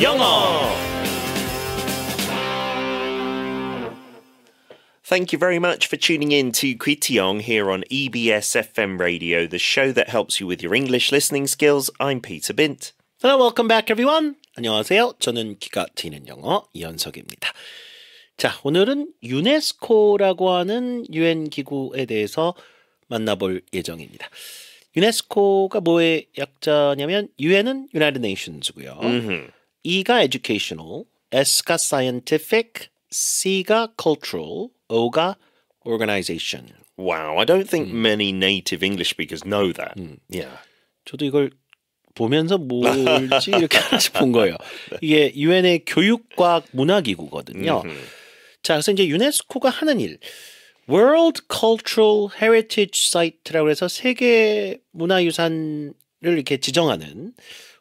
영어. Thank you very much for tuning in to Kwitiong here on EBS FM Radio, the show that helps you with your English listening skills. I'm Peter Bint. Hello, welcome back everyone. 안녕하세요. 저는 기가 튀는 영어 이현석입니다. 자, 오늘은 유네스코라고 하는 유엔 기구에 대해서 만나볼 예정입니다. 유네스코가 뭐의 약자냐면 유엔은 United Nations고요. Mm -hmm. E가 educational, S가 scientific, C가 cultural, O가 organization. Wow, I don't think 음. many native English speakers know that. 음. Yeah. 저도 이걸 보면서 뭘지 이렇게 하나씩 본 거예요. 이게 유엔의 교육과학 문화기구거든요. 음흠. 자, 그래서 이제 유네스코가 하는 일. World Cultural Heritage Site라고 해서 세계 문화유산을 이렇게 지정하는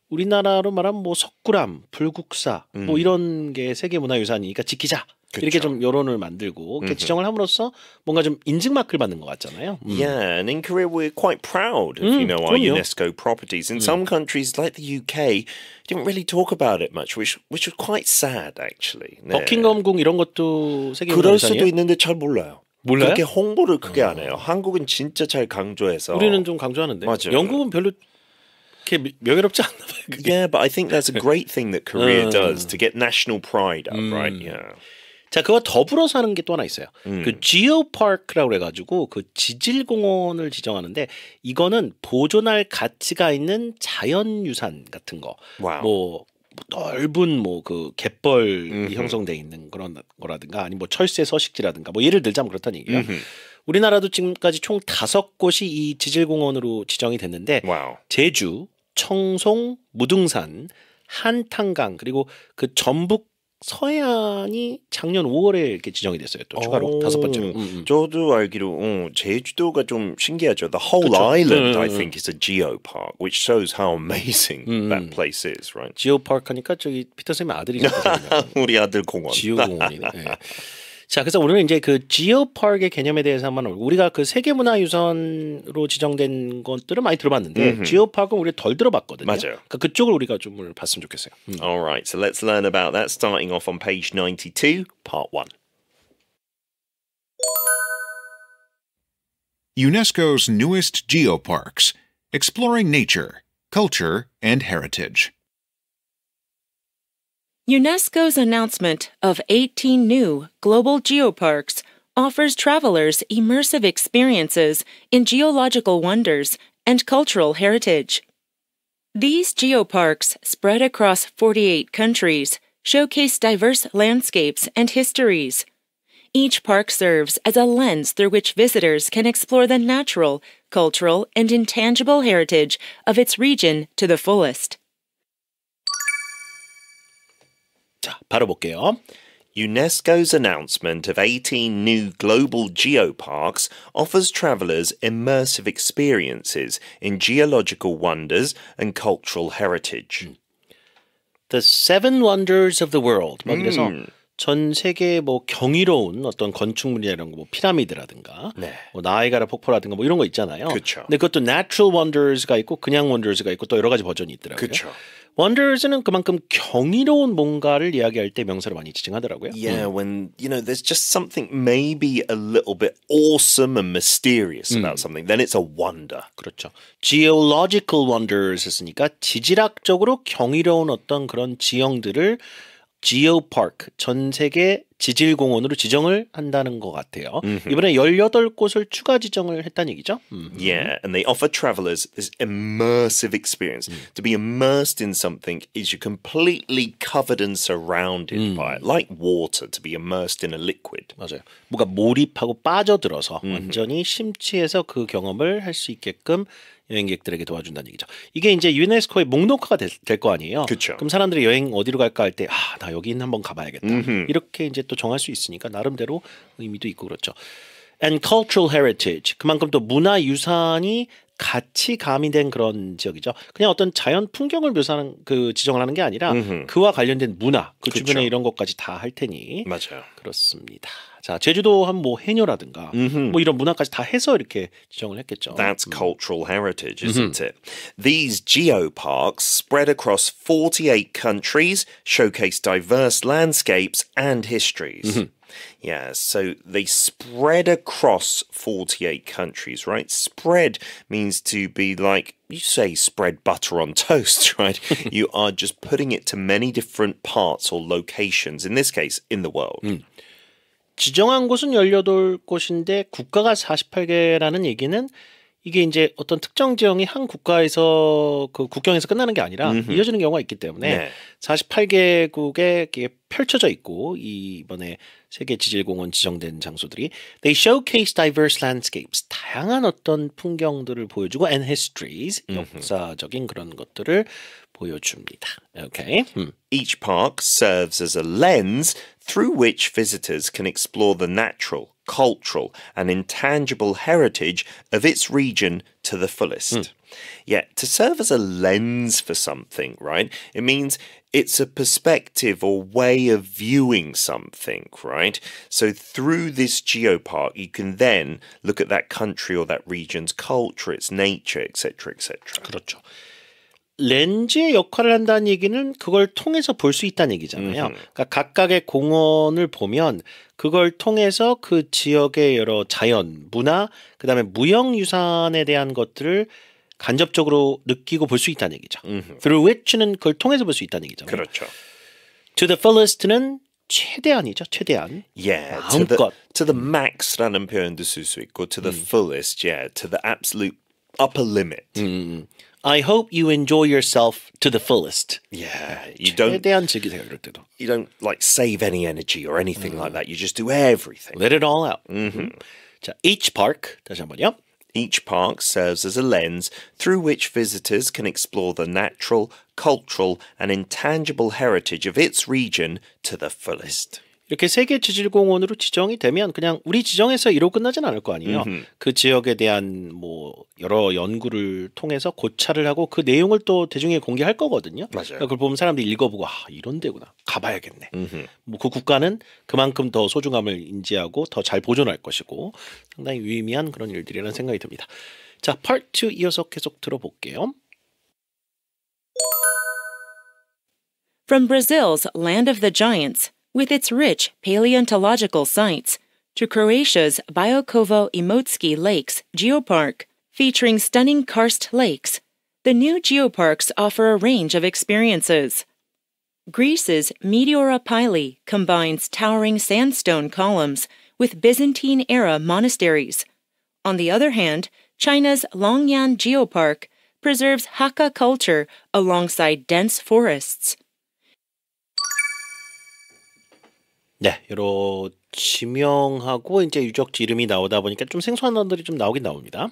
우리나라로 말하면 뭐 석굴암, 불국사 뭐 음. 뭐 이런 게 세계 문화유산이니까 그러니까 지키자. 그쵸. 이렇게 좀 여론을 만들고 이렇게 지정을 함으로써 뭔가 좀 인증 마크를 받는 것 같잖아요. 음. Yeah, and in Korea we're quite proud of 음, you know 그럼요. UNESCO properties. In 음. some countries like the UK didn't really talk about it much, which which was quite sad actually. 네. 버킹엄궁 이런 것도 세계 그럴 수도 있는데 잘 몰라요. 몰라요? 그렇게 홍보를 크게 음. 안 해요. 한국은 진짜 잘 강조해서 우리는 좀 강조하는데 맞아요. 영국은 별로 그렇게 명예롭지 않나 봐요. 그게. Yeah, but I think that's a great thing that Korea 음. does to get national pride up, 음. right? Yeah. 자, 그와 더불어 사는 게 또 하나 있어요. 음. 그 지오파크라고 그가지고그 지질공원을 지정하는데 이거는 보존할 가치가 있는 자연유산 같은 거. 와우. 뭐 넓은 뭐그 갯벌이 음흠. 형성돼 있는 그런 거라든가 아니뭐 철새 서식지라든가 뭐 예를 들자면 그렇다는 얘기야. 음흠. 우리나라도 지금까지 총 다섯 곳이 이 지질공원으로 지정이 됐는데 와우. 제주, 청송, 무등산, 한탄강 그리고 그 전북 서해안이 작년 5월에 이렇게 지정이 됐어요. 또 추가로 어, 다섯 번째로. 음, 음. 저도 알기로 어, 제주도가 좀 신기하죠. The whole 그쵸? island, 음, 음 I 음. think, is a geopark, which shows how amazing 음. that place is, right? 지오파크 니까 저기 피터 쌤의 아들이 우리 아들 공원. 지오공원이네. 네. 자, 그래서 오늘은 이제 그 지오파크의 개념에 대해서 한번 우리가 그 세계문화유선으로 지정된 것들을 많이 들어봤는데 음흠. 지오파크는 우리 덜 들어봤거든요. 맞아요. 그러니까 그쪽을 우리가 좀 오늘 봤으면 좋겠어요. 음. All right. So let's learn about that starting off on page 92, part 1. UNESCO's newest geoparks, exploring nature, culture, and heritage. UNESCO's announcement of 18 new global geoparks offers travelers immersive experiences in geological wonders and cultural heritage. These geoparks, spread across 48 countries, showcase diverse landscapes and histories. Each park serves as a lens through which visitors can explore the natural, cultural, and intangible heritage of its region to the fullest. 자, 바로 볼게요. UNESCO's announcement of 18 new global geoparks offers travellers immersive experiences in geological wonders and cultural heritage. The Seven Wonders of the World. 막 이래서 음. 전 세계 뭐 경이로운 어떤 건축물이나 이런 거뭐 피라미드라든가 네. 뭐 나이가라 폭포라든가 뭐 이런 거 있잖아요. 그쵸. 근데 그것도 natural wonders가 있고 그냥 wonders가 있고 또 여러 가지 버전이 있더라고요. 그쵸. Wanderers는 그만큼 경이로운 뭔가를 이야기할 때 명사로 많이 지칭하더라고요. Yeah, 음. when you know there's just something maybe a little bit awesome and mysterious about 음. something, then it's a wonder. 그렇죠. Geological wonders 했으니까 지질학적으로 경이로운 어떤 그런 지형들을 지오파크 전 세계 지질 공원으로 지정을 한다는 것 같아요. Mm-hmm. 이번에 18곳을 추가 지정을 했다는 얘기죠. Mm-hmm. Yeah, and they offer travelers this immersive experience. Mm. To be immersed in something is you're completely covered and surrounded mm. by it, like water to be immersed in a liquid. 맞아요. 뭔가 몰입하고 빠져들어서 mm-hmm. 완전히 심취해서 그 경험을 할 수 있게끔 여행객들에게 도와준다는 얘기죠. 이게 이제 유네스코의 목록화가 될 거 아니에요. 그쵸. 그럼 사람들이 여행 어디로 갈까 할 때 아, 나 여기 있는 한번 가봐야겠다. 음흠. 이렇게 이제 또 정할 수 있으니까 나름대로 의미도 있고 그렇죠. and cultural heritage. 그만큼 또 문화 유산이 같이 가미된 그런 지역이죠. 그냥 어떤 자연 풍경을 묘사하는 그 지정을 하는 게 아니라 음흠. 그와 관련된 문화, 그 그쵸. 주변에 이런 것까지 다 할 테니 맞아요. 그렇습니다. 자 제주도 한 뭐 해녀라든가 음흠. 뭐 이런 문화까지 다 해서 이렇게 지정을 했겠죠. That's 음. cultural heritage, isn't it? These geoparks spread across 48 countries showcase diverse landscapes and histories. Yeah, so they spread across 48 countries, right? Spread means to be like, you say spread butter on toast, right? you are just putting it to many different parts or locations, in this case, in the world. 음. 지정한 곳은 18곳인데 국가가 48개라는 얘기는 이게 이제 어떤 특정 지형이 한 국가에서 그 국경에서 끝나는 게 아니라 음흠. 이어지는 경우가 있기 때문에 네. 48개국에 이게 펼쳐져 있고 이번에 세계 지질공원 지정된 장소들이 they showcase diverse landscapes 다양한 어떤 풍경들을 보여주고 and histories 역사적인 그런 것들을 보여줍니다. Okay. 음. Each park serves as a lens through which visitors can explore the natural cultural, and intangible heritage of its region to the fullest. Mm. Yet, to serve as a lens for something, right, it means it's a perspective or way of viewing something, right? So, through this geopark, you can then look at that country or that region's culture, its nature, etc., etc. 렌즈의 역할을 한다는 얘기는 그걸 통해서 볼 수 있다는 얘기잖아요. 음흠. 그러니까 각각의 공원을 보면 그걸 통해서 그 지역의 여러 자연, 문화, 그다음에 무형 유산에 대한 것들을 간접적으로 느끼고 볼 수 있다는 얘기죠. 음흠. Through which는 그걸 통해서 볼 수 있다는 얘기죠. 그렇죠. To the fullest는 최대한이죠, 최대한. Yeah, 마음껏. To the, to the max라는 표현도 쓸수 있고, to the 음. fullest, yeah, to the absolute upper limit. 음. 음, 음. I hope you enjoy yourself to the fullest. Yeah, you don't You don't like save any energy or anything mm. like that. You just do everything. Let it all out. Mm -hmm. So each park, 다시 Each park serves as a lens through which visitors can explore the natural, cultural, and intangible heritage of its region to the fullest. 이렇게 세계 지질공원으로 지정이 되면 그냥 우리 지정에서 이로 끝나진 않을 거 아니에요. 음흠. 그 지역에 대한 뭐 여러 연구를 통해서 고찰을 하고 그 내용을 또 대중에 공개할 거거든요. 맞아요. 그러니까 그걸 보면 사람들이 읽어보고 아 이런 데구나 가봐야겠네. 뭐 그 국가는 그만큼 더 소중함을 인지하고 더 잘 보존할 것이고 상당히 유의미한 그런 일들이라는 생각이 듭니다. 자, 파트 이어서 계속 들어볼게요. From Brazil's Land of the Giants. with its rich paleontological sites, to Croatia's Biokovo Imotski Lakes Geopark, featuring stunning karst lakes. The new geoparks offer a range of experiences. Greece's Meteora Pili combines towering sandstone columns with Byzantine era monasteries. On the other hand, China's Longyan Geopark preserves Hakka culture alongside dense forests. 네, 지명하고 이제 유적지 이름이 나오다 보니까 좀 생소한 좀 나오긴 나옵니다.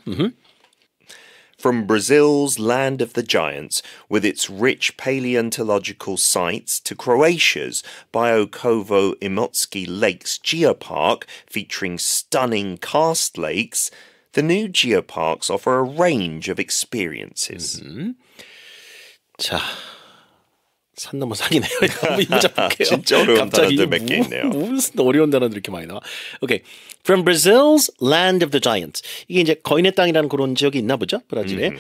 From Brazil's land of the giants, with its rich paleontological sites, to Croatia's Biokovo Imotski Lakes Geopark, featuring stunning karst lakes, the new geoparks offer a range of experiences. Mm-hmm. 산 넘어 산이네요. 한번 붙잡을게요. 진짜 어려운 단어들 몇개 있네요. 무슨 어려운 단어들 이렇게 많이 나와. 오케이. From Brazil's land of the giants. 이게 이제 거인의 땅이라는 그런 지역이 있나 보죠. 브라질에. 음.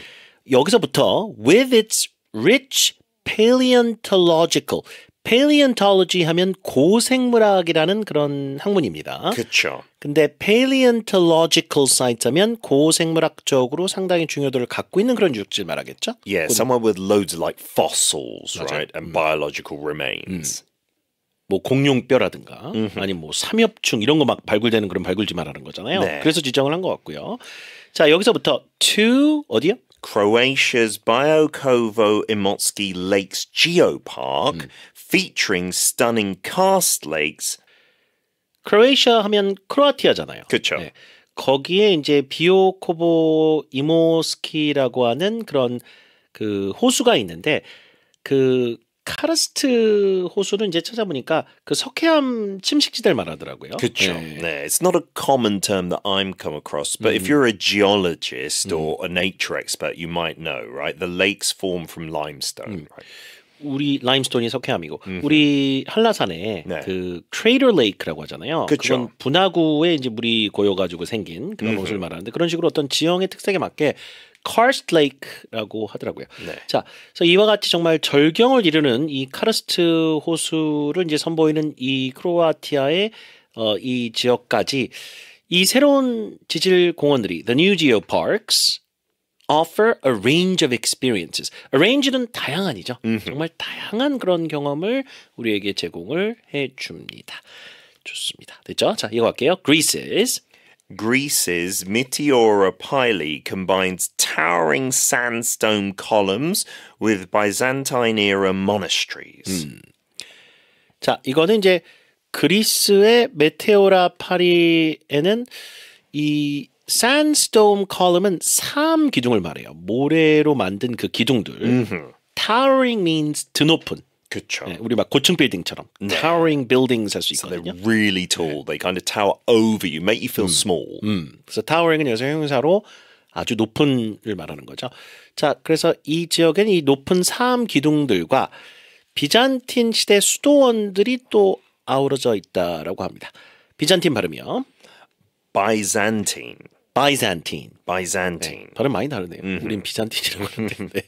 여기서부터 with its rich paleontological paleontology 하면 고생물학이라는 그런 학문입니다. 그렇죠. 근데 paleontological sites 하면 고생물학적으로 상당히 중요도를 갖고 있는 그런 유적지를 말하겠죠? Yeah, somewhere with loads of like fossils, 맞아. right? And 음. biological remains. 음. 뭐 공룡뼈라든가 음흠. 아니 뭐 삼엽충 이런 거 막 발굴되는 그런 발굴지 말하는 거잖아요. 네. 그래서 지정을 한것 같고요. 자 여기서부터 to 어디요? Croatia's Biokovo Imotski Lakes Geopark, 음. featuring stunning karst lakes 크로에이시아 하면 크로아티아잖아요. 그렇죠. 네. 거기에 이제 비오코보 이모스키라고 하는 그런 그 호수가 있는데 그 카르스트 호수는 이제 찾아보니까 그 석회암 침식지대를 말하더라고요. 그렇죠. 네. 네. It's not a common term that I'm come across, but 음. if you're a geologist 음. or a nature expert, you might know, right? The lakes form from limestone. 음. Right? 우리 라임스톤이 석회암이고 음흠. 우리 한라산에 네. 그트레이터 레이크라고 하잖아요. 그쵸. 그건 분화구에 이제 물이 고여 가지고 생긴 그런 음흠. 것을 말하는데 그런 식으로 어떤 지형의 특색에 맞게 카스트 레이크라고 하더라고요. 네. 자, 그래서 이와 같이 정말 절경을 이루는 이 카르스트 호수를 이제 선보이는 이 크로아티아의 어, 이 지역까지 이 새로운 지질 공원들이 The New Geo Parks offer a range of experiences. arrange는 다양한이죠. Mm -hmm. 정말 다양한 그런 경험을 우리에게 제공을 해 줍니다. 좋습니다. 됐죠? 자, 이거 할게요. Greece's Greece's Meteoropyle combines towering sandstone columns with Byzantine era monasteries. 음. 자, 이거는 이제 그리스의 메테오라 파리에는 이 sandstone column은 삼 기둥을 말해요. 모래로 만든 그 기둥들. 음흠. towering means 드높은. 그렇죠. 네, 우리 막 고층 빌딩처럼 네. towering buildings 할 수 있거든요. So they're really tall. They kind of tower over you, make you feel 음, small. 음. 그래서 towering은 여기서 형용사로 아주 높은을 말하는 거죠. 자, 그래서 이 지역엔 이 높은 삼 기둥들과 비잔틴 시대 수도원들이 또 아우러져 있다라고 합니다. 비잔틴 발음이요. Byzantine. Byzantine. Byzantine. 발음 많이 다르네요. Mm-hmm. 우린 비잔틴이라고 하는데.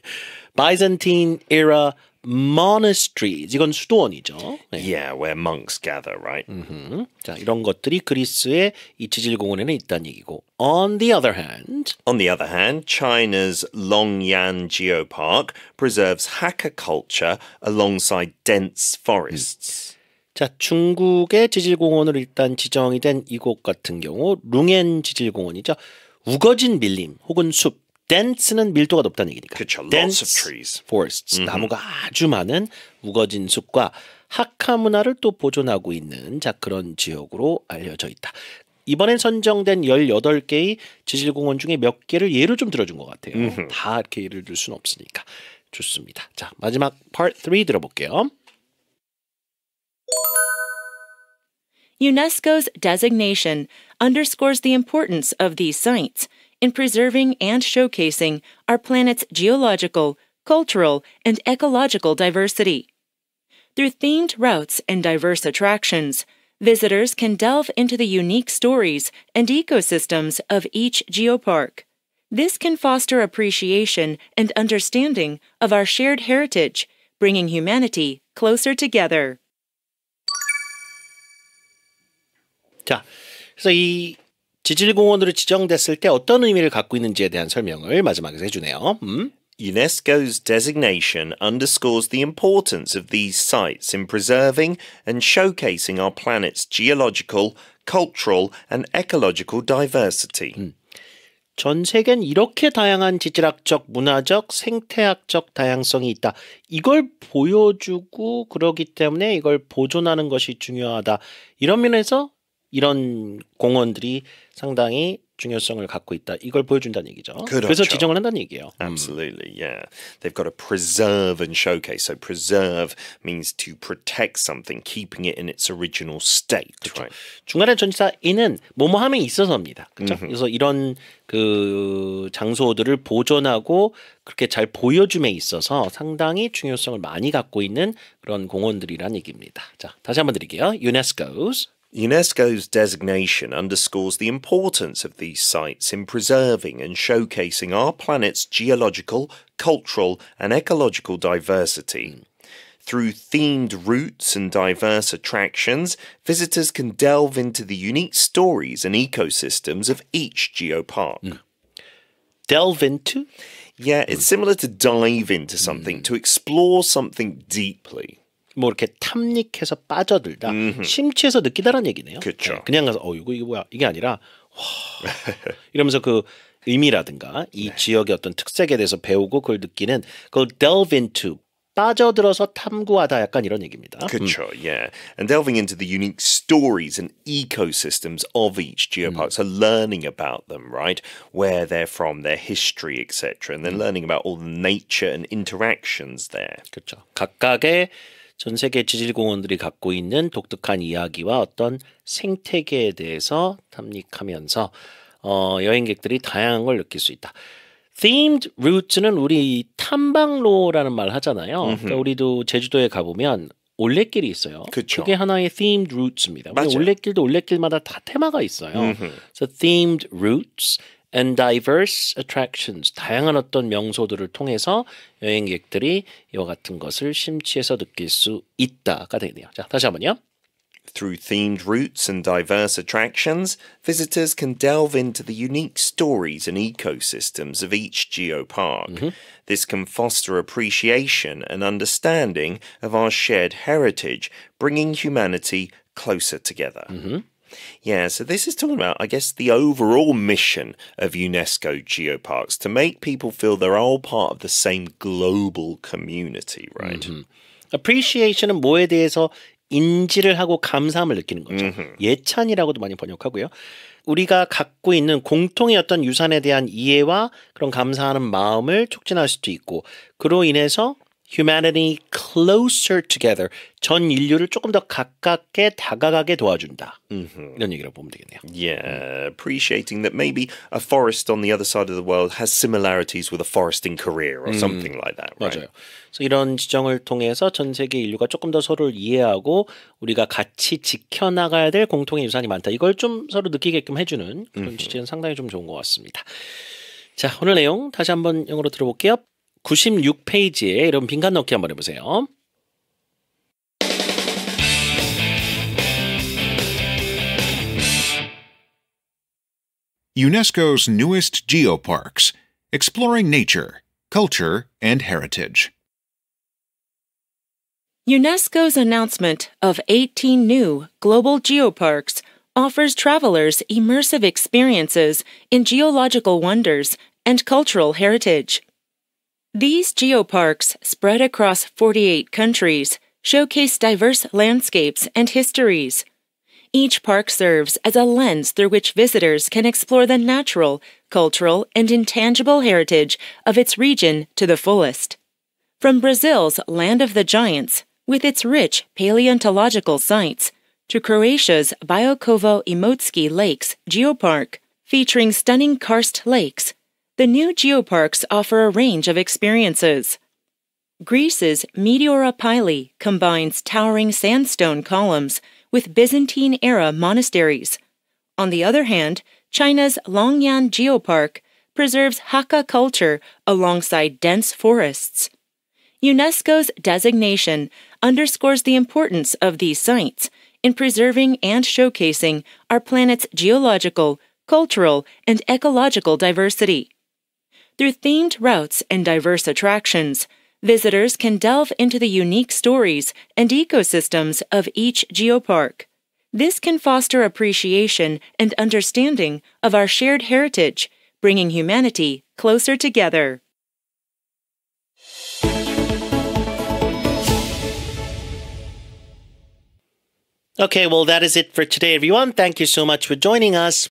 Byzantine era monasteries. 이건 수도원이죠. 네. Yeah, where monks gather, right? Mm-hmm. 자, 이런 것들이 그리스의 이치질 공원에는 있다는 얘기고. On the other hand, on the other hand, China's Longyan Geopark preserves Hakka culture alongside dense forests. 음. Hmm. 자, 중국의 지질공원으로 일단 지정이 된 이곳 같은 경우 룽엔 지질공원이죠. 우거진 밀림 혹은 숲, dense는 밀도가 높다는 얘기니까. 그렇죠. dense trees. forests. 음 나무가 아주 많은 우거진 숲과 하카 문화를 또 보존하고 있는 자 그런 지역으로 알려져 있다. 이번엔 선정된 18개의 지질공원 중에 몇 개를 예로 좀 들어준 것 같아요. 음흠. 다 이렇게 예를 들 수는 없으니까. 좋습니다. 자, 마지막 part 3 들어볼게요. UNESCO's designation underscores the importance of these sites in preserving and showcasing our planet's geological, cultural, and ecological diversity. Through themed routes and diverse attractions, visitors can delve into the unique stories and ecosystems of each geopark. This can foster appreciation and understanding of our shared heritage, bringing humanity closer together. 자, 그래서 이 지질공원으로 지정됐을 때 어떤 의미를 갖고 있는지에 대한 설명을 마지막에 해주네요. 음. UNESCO's designation underscores the importance of these sites in preserving and showcasing our planet's geological, cultural, and ecological diversity. 음. 전 세계엔 이렇게 다양한 지질학적, 문화적, 생태학적 다양성이 있다. 이걸 보여주고 그러기 때문에 이걸 보존하는 것이 중요하다. 이런 면에서 이런 공원들이 상당히 중요성을 갖고 있다. 이걸 보여준다는 얘기죠. 그렇죠. 그래서 지정을 한다는 얘기예요. 음. Absolutely, yeah. They've got to preserve and showcase. So preserve means to protect something, keeping it in its original state. 그렇죠. Right? 중간에 전치사 이는 뭐뭐함에 있어서입니다. 그렇죠? Mm-hmm. 그래서 이런 그 장소들을 보존하고 그렇게 잘 보여줌에 있어서 상당히 중요성을 많이 갖고 있는 그런 공원들이란 얘기입니다. 자, 다시 한 번 드릴게요. UNESCO's UNESCO's designation underscores the importance of these sites in preserving and showcasing our planet's geological, cultural, and ecological diversity. Through themed routes and diverse attractions, visitors can delve into the unique stories and ecosystems of each geopark. Mm. Delve into? Yeah, it's mm. similar to dive into something, mm. to explore something deeply. 뭐 이렇게 탐닉해서 빠져들다 음흠. 심취해서 느끼다라는 얘기네요. 그렇죠. 네, 그냥 가서 어 이거 이거 뭐야 이게 아니라 와 이러면서 그 의미라든가 이 네. 지역의 어떤 특색에 대해서 배우고 그걸 느끼는 그걸 delve into 빠져들어서 탐구하다 약간 이런 얘기입니다. 그렇죠. 음. Yeah. And delving into the unique stories and ecosystems of each geopark. 음. So learning about them, right? Where they're from, their history, etc. And then 음. learning about all the nature and interactions there. 그렇죠. 각각의 전 세계 지질공원들이 갖고 있는 독특한 이야기와 어떤 생태계에 대해서 탐닉하면서 어, 여행객들이 다양한 걸 느낄 수 있다. themed route는 우리 탐방로라는 말 하잖아요. 그러니까 우리도 제주도에 가보면 올레길이 있어요. 그쵸. 그게 하나의 themed r o u t e 입니다 올레길도 올레길마다 다 테마가 있어요. 음흠. 그래 themed routes and diverse attractions 다양한 어떤 명소들을 통해서 여행객들이 이와 같은 것을 심취해서 느낄 수 있다가 되겠네요. 자, 다시 한번요. Through themed routes and diverse attractions, visitors can delve into the unique stories and ecosystems of each geopark. Mm -hmm. This can foster appreciation and understanding of our shared heritage, bringing humanity closer together. Mm -hmm. Yeah, so this is talking about, I guess, the overall mission of UNESCO geoparks to make people feel they're all part of the same global community, right? Mm -hmm. Appreciation은 뭐에 대해서 인지를 하고 감사함을 느끼는 거죠. Mm -hmm. 예찬이라고도 많이 번역하고요. 우리가 갖고 있는 공통의 어떤 유산에 대한 이해와 그런 감사하는 마음을 촉진할 수도 있고, 그로 인해서 humanity closer together. 전 인류를 조금 더 가깝게 다가가게 도와준다. Mm-hmm. 이런 얘기를 보면 되겠네요. Yeah, appreciating that maybe a forest on the other side of the world has similarities with a forest in Korea or something 음, like that. Right? 맞아요. 그래서 이런 지정을 통해서 전 세계 인류가 조금 더 서로를 이해하고 우리가 같이 지켜나가야 될 공통의 유산이 많다. 이걸 좀 서로 느끼게끔 해주는 그런 취지는 상당히 좀 좋은 것 같습니다. 자, 오늘 내용 다시 한번 영어로 들어볼게요. 96페이지에 이런 빈칸 넣기 한번 해보세요. UNESCO's newest geoparks, exploring nature, culture, and heritage. UNESCO's announcement of 18 new global geoparks offers travelers immersive experiences in geological wonders and cultural heritage. These geoparks, spread across 48 countries, showcase diverse landscapes and histories. Each park serves as a lens through which visitors can explore the natural, cultural, and intangible heritage of its region to the fullest. From Brazil's Land of the Giants, with its rich paleontological sites, to Croatia's Biokovo Imotski Lakes Geopark, featuring stunning karst lakes, the new geoparks offer a range of experiences. Greece's Meteora Pili combines towering sandstone columns with Byzantine era monasteries. On the other hand, China's Longyan Geopark preserves Hakka culture alongside dense forests. UNESCO's designation underscores the importance of these sites in preserving and showcasing our planet's geological, cultural, and ecological diversity. Through themed routes and diverse attractions, visitors can delve into the unique stories and ecosystems of each geopark. This can foster appreciation and understanding of our shared heritage, bringing humanity closer together. Okay, well, that is it for today, everyone. Thank you so much for joining us.